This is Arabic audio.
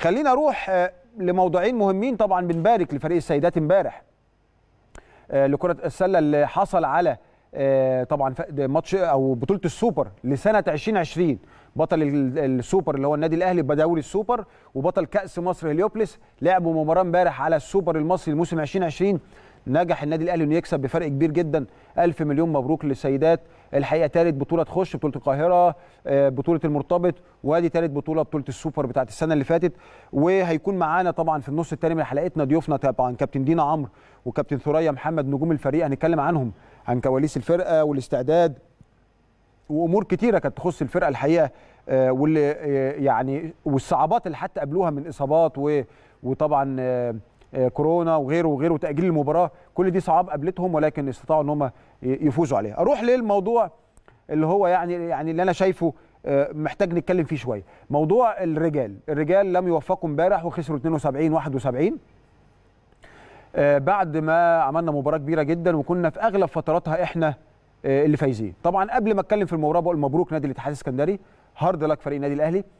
خلينا اروح آه، لموضوعين مهمين طبعا بنبارك لفريق السيدات امبارح آه، لكره السله اللي حصل على آه، طبعا ماتش او بطوله السوبر لسنه 2020 بطل السوبر اللي هو النادي الاهلي بدوري السوبر وبطل كاس مصر هليوبلس لعبوا مباراه امبارح على السوبر المصري لموسم 2020 نجح النادي الاهلي انه يكسب بفرق كبير جدا 1000 مليون مبروك للسيدات الحقيقه ثالث بطوله تخش بطوله القاهره آه، بطوله المرتبط وادي ثالث بطوله بطوله السوبر بتاعه السنه اللي فاتت وهيكون معانا طبعا في النص الثاني من حلقتنا ضيوفنا طبعا كابتن دينا عمرو وكابتن ثريا محمد نجوم الفريق هنتكلم عنهم عن كواليس الفرقه والاستعداد وامور كتيره كانت تخص الفرقه الحقيقه آه، واللي آه، يعني والصعوبات اللي حتى قابلوها من اصابات وطبعا آه، كورونا وغيره وغيره وتاجيل المباراه كل دي صعاب قابلتهم ولكن استطاعوا ان هم يفوزوا عليها اروح للموضوع اللي هو يعني يعني اللي انا شايفه آه، محتاج نتكلم فيه شويه موضوع الرجال الرجال لم يوفقوا امبارح وخسروا 72 71 آه، بعد ما عملنا مباراه كبيره جدا وكنا في اغلب فتراتها احنا اللي فايزين طبعا قبل ما اتكلم في المباراه بقول مبروك نادي الاتحاد الاسكندري هارد لك فريق النادي الاهلي